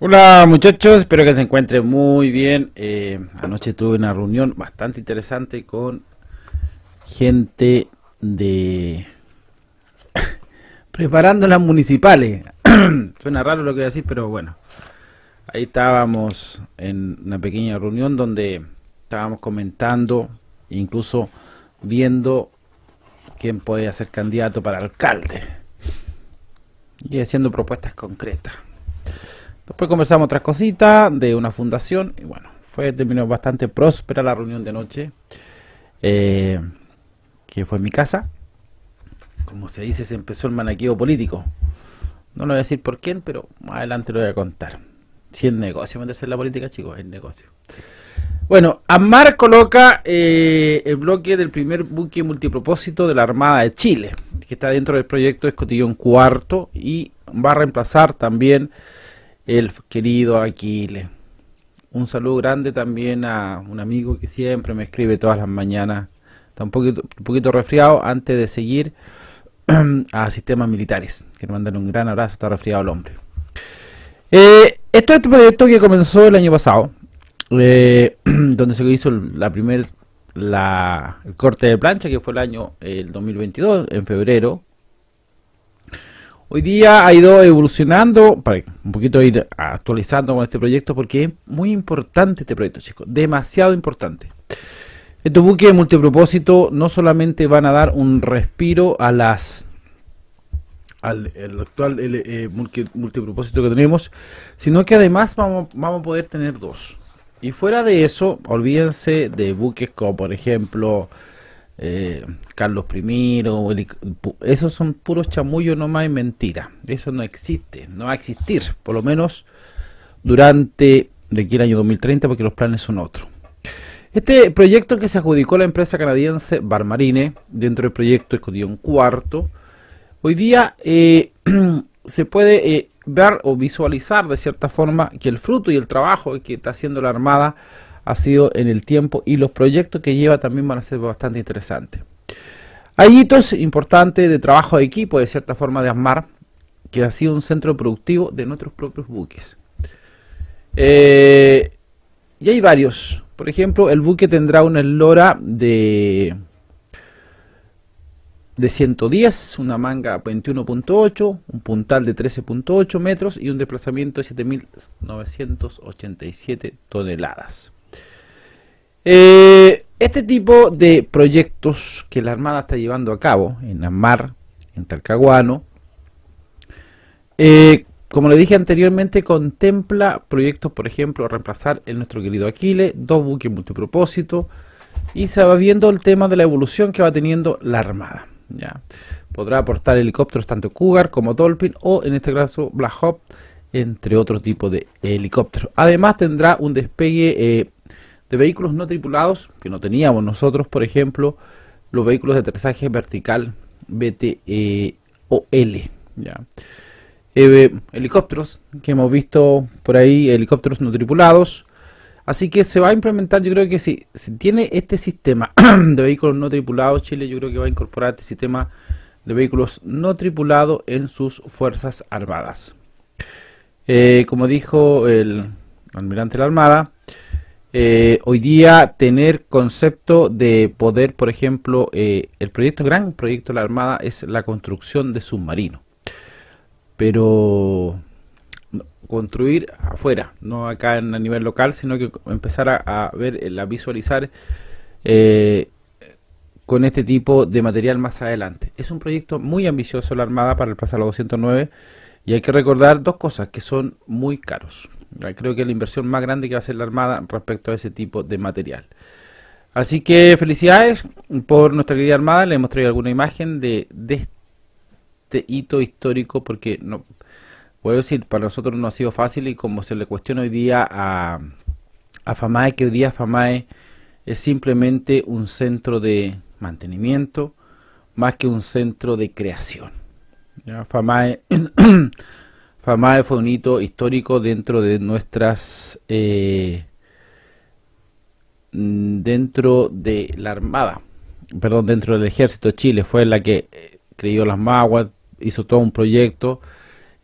Hola muchachos, espero que se encuentren muy bien. Eh, anoche tuve una reunión bastante interesante con gente de preparando las municipales. Suena raro lo que voy a pero bueno. Ahí estábamos en una pequeña reunión donde estábamos comentando, incluso viendo quién podía ser candidato para alcalde y haciendo propuestas concretas. Después conversamos otras cositas de una fundación. Y bueno, fue terminó bastante próspera la reunión de noche. Eh, que fue en mi casa. Como se dice, se empezó el manaqueo político. No lo voy a decir por quién, pero más adelante lo voy a contar. Si es negocio meterse en la política, chicos, es negocio. Bueno, Amar coloca eh, el bloque del primer buque multipropósito de la Armada de Chile, que está dentro del proyecto Escotillón Cuarto y va a reemplazar también el querido Aquiles. Un saludo grande también a un amigo que siempre me escribe todas las mañanas. Está un poquito, un poquito resfriado antes de seguir a sistemas militares. que le mandan un gran abrazo, está resfriado el hombre. Eh, esto es un proyecto que comenzó el año pasado, eh, donde se hizo la primer, la, corte de plancha, que fue el año el 2022, en febrero, Hoy día ha ido evolucionando, para un poquito ir actualizando con este proyecto, porque es muy importante este proyecto, chicos, demasiado importante. Estos buques de multipropósito no solamente van a dar un respiro a las al el actual eh, multipropósito que tenemos, sino que además vamos, vamos a poder tener dos. Y fuera de eso, olvídense de buques como por ejemplo eh, Carlos I, esos son puros chamullos nomás y mentiras. Eso no existe, no va a existir, por lo menos durante de aquí el año 2030, porque los planes son otros. Este proyecto que se adjudicó la empresa canadiense Barmarine, dentro del proyecto un Cuarto, hoy día eh, se puede eh, ver o visualizar de cierta forma que el fruto y el trabajo que está haciendo la Armada ha sido en el tiempo y los proyectos que lleva también van a ser bastante interesantes. Hay hitos importantes de trabajo de equipo, de cierta forma, de ASMAR, que ha sido un centro productivo de nuestros propios buques. Eh, y hay varios. Por ejemplo, el buque tendrá una eslora de, de 110, una manga 21.8, un puntal de 13.8 metros y un desplazamiento de 7.987 toneladas. Eh, este tipo de proyectos que la Armada está llevando a cabo en Amar, en Talcahuano, eh, como le dije anteriormente, contempla proyectos, por ejemplo, reemplazar en nuestro querido Aquile, dos buques multipropósitos, y se va viendo el tema de la evolución que va teniendo la Armada. ¿ya? Podrá aportar helicópteros tanto Cougar como Dolphin o en este caso Black Hawk, entre otro tipo de helicópteros. Además tendrá un despegue eh, de vehículos no tripulados, que no teníamos nosotros, por ejemplo, los vehículos de aterrizaje vertical BTOL. E ¿ya? Eh, helicópteros que hemos visto por ahí, helicópteros no tripulados. Así que se va a implementar, yo creo que si, se tiene este sistema de vehículos no tripulados, Chile yo creo que va a incorporar este sistema de vehículos no tripulados en sus Fuerzas Armadas. Eh, como dijo el almirante de la Armada, eh, hoy día tener concepto de poder, por ejemplo, eh, el proyecto gran proyecto de la Armada es la construcción de submarinos. Pero construir afuera, no acá en, a nivel local, sino que empezar a, ver, eh, a visualizar con este tipo de material más adelante. Es un proyecto muy ambicioso la Armada para el pasado 209 y hay que recordar dos cosas que son muy caros. Creo que es la inversión más grande que va a hacer la Armada respecto a ese tipo de material. Así que felicidades por nuestra querida Armada. Les mostré alguna imagen de, este hito histórico porque no puedo decir, para nosotros no ha sido fácil y como se le cuestiona hoy día a, FAMAE, que hoy día FAMAE es simplemente un centro de mantenimiento más que un centro de creación. ¿Ya? FAMAE FAMAE fue un hito histórico dentro de nuestras eh, dentro de la Armada, perdón, dentro del Ejército de Chile, fue la que eh, creyó las maguas, hizo todo un proyecto.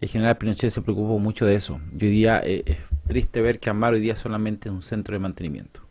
El general Pinochet se preocupó mucho de eso. hoy día eh, es triste ver que Amar hoy día solamente es un centro de mantenimiento.